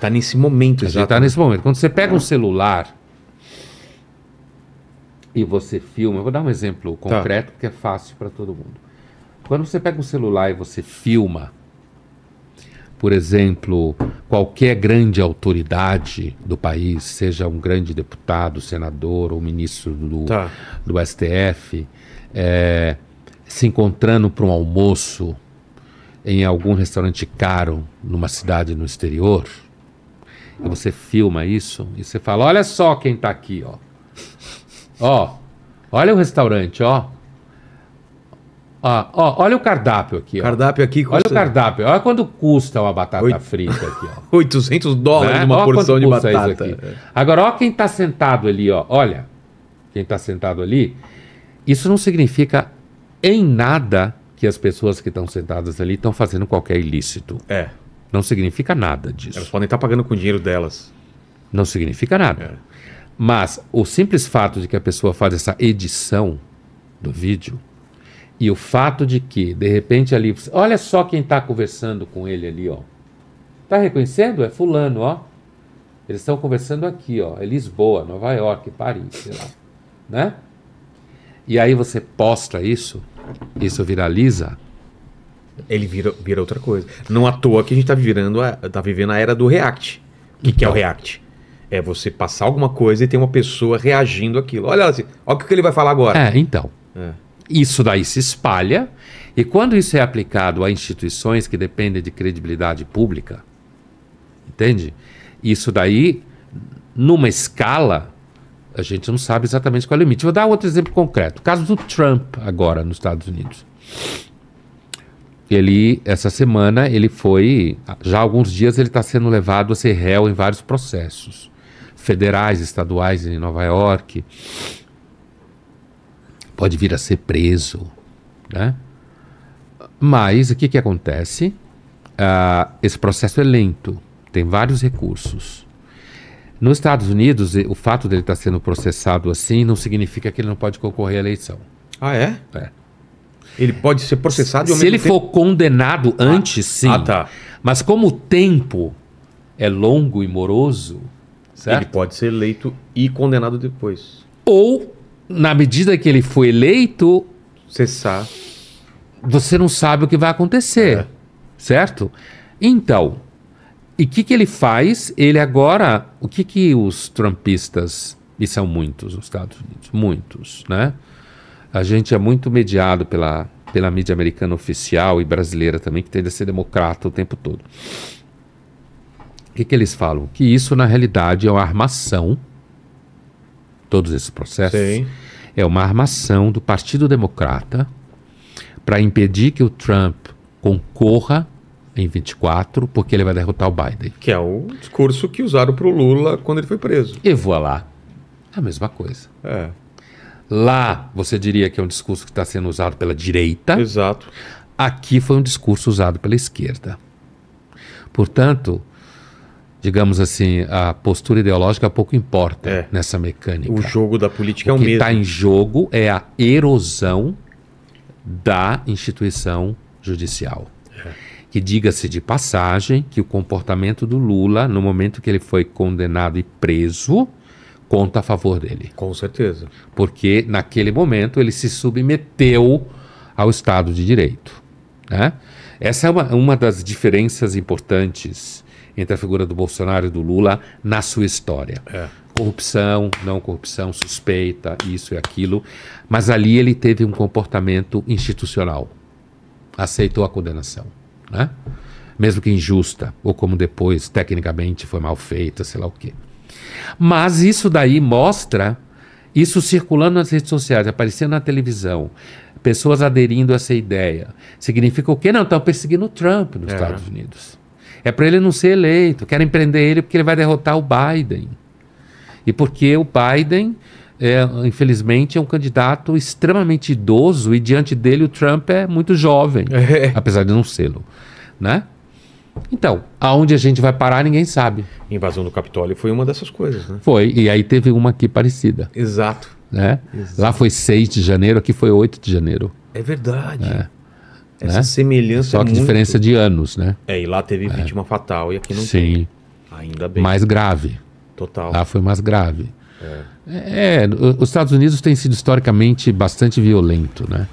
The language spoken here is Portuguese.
está nesse momento, já tá está nesse momento. Quando você pega um celular e você filma, eu vou dar um exemplo tá. concreto tá. porque é fácil para todo mundo. Quando você pega um celular e você filma, por exemplo, qualquer grande autoridade do país, seja um grande deputado, senador ou ministro do, tá. do STF, é, se encontrando para um almoço em algum restaurante caro numa cidade no exterior, você filma isso e você fala: olha só quem está aqui, ó. Ó, olha o restaurante, ó. Ó, ó, olha o cardápio aqui. Ó. Cardápio aqui custa... Olha o cardápio. Olha quanto custa uma batata Oito... frita aqui. Ó. 800 dólares né? uma olha porção de batata. aqui. Agora, olha quem está sentado ali. Ó. Olha, quem está sentado ali. Isso não significa em nada que as pessoas que estão sentadas ali estão fazendo qualquer ilícito. É. Não significa nada disso. Elas podem estar pagando com o dinheiro delas. Não significa nada. É. Mas o simples fato de que a pessoa faz essa edição do vídeo e o fato de que, de repente, ali. Olha só quem está conversando com ele ali, ó. Tá reconhecendo? É Fulano, ó. Eles estão conversando aqui, ó. É Lisboa, Nova York, Paris, sei lá. Né? E aí você posta isso, isso viraliza ele vira, vira outra coisa. Não à toa que a gente tá, virando a, tá vivendo a era do React. O que, que é o então. React? É você passar alguma coisa e ter uma pessoa reagindo àquilo. Olha assim, olha o que ele vai falar agora. É, então. É. Isso daí se espalha, e quando isso é aplicado a instituições que dependem de credibilidade pública, entende? Isso daí, numa escala, a gente não sabe exatamente qual é o limite. Vou dar outro exemplo concreto. O caso do Trump, agora, nos Estados Unidos ele essa semana ele foi já há alguns dias ele está sendo levado a ser réu em vários processos federais, estaduais em Nova York. Pode vir a ser preso, né? Mas o que que acontece? Uh, esse processo é lento, tem vários recursos. Nos Estados Unidos, o fato dele estar tá sendo processado assim não significa que ele não pode concorrer à eleição. Ah, é? É. Ele pode ser processado e ao Se ele tempo... for condenado ah, antes, ah, sim. Ah, tá. Mas como o tempo é longo e moroso, certo? Ele pode ser eleito e condenado depois. Ou, na medida que ele foi eleito... Cessar. Você não sabe o que vai acontecer, é. certo? Então, e o que, que ele faz? Ele agora... O que, que os trumpistas... E são muitos nos Estados Unidos, muitos, né? a gente é muito mediado pela, pela mídia americana oficial e brasileira também, que tende a ser democrata o tempo todo. O que, que eles falam? Que isso, na realidade, é uma armação, todos esses processos, Sim. é uma armação do Partido Democrata para impedir que o Trump concorra em 24, porque ele vai derrotar o Biden. Que é o discurso que usaram para o Lula quando ele foi preso. E voa lá. É a mesma coisa. É. Lá, você diria que é um discurso que está sendo usado pela direita. Exato. Aqui foi um discurso usado pela esquerda. Portanto, digamos assim, a postura ideológica pouco importa é. nessa mecânica. O jogo da política o é o tá mesmo. O que está em jogo é a erosão da instituição judicial. É. Que diga-se de passagem que o comportamento do Lula, no momento que ele foi condenado e preso, conta a favor dele. Com certeza. Porque naquele momento ele se submeteu ao Estado de Direito. Né? Essa é uma, uma das diferenças importantes entre a figura do Bolsonaro e do Lula na sua história. É. Corrupção, não corrupção, suspeita, isso e aquilo. Mas ali ele teve um comportamento institucional. Aceitou a condenação. Né? Mesmo que injusta, ou como depois, tecnicamente, foi mal feita, sei lá o quê. Mas isso daí mostra isso circulando nas redes sociais, aparecendo na televisão, pessoas aderindo a essa ideia. Significa o quê? Não, estão perseguindo o Trump nos é. Estados Unidos. É para ele não ser eleito, querem prender ele porque ele vai derrotar o Biden. E porque o Biden, é, infelizmente, é um candidato extremamente idoso e diante dele o Trump é muito jovem, é. apesar de não sê-lo. Né? Então, aonde a gente vai parar, ninguém sabe. Invasão do Capitólio foi uma dessas coisas, né? Foi, e aí teve uma aqui parecida. Exato. Né? Exato. Lá foi 6 de janeiro, aqui foi 8 de janeiro. É verdade. É. Essa né? semelhança. Só é que é muito... diferença de anos, né? É, e lá teve é. vítima fatal e aqui não Sim. Sim. Ainda bem. Mais grave. Total. Lá foi mais grave. É. é. é os Estados Unidos têm sido historicamente bastante violento, né?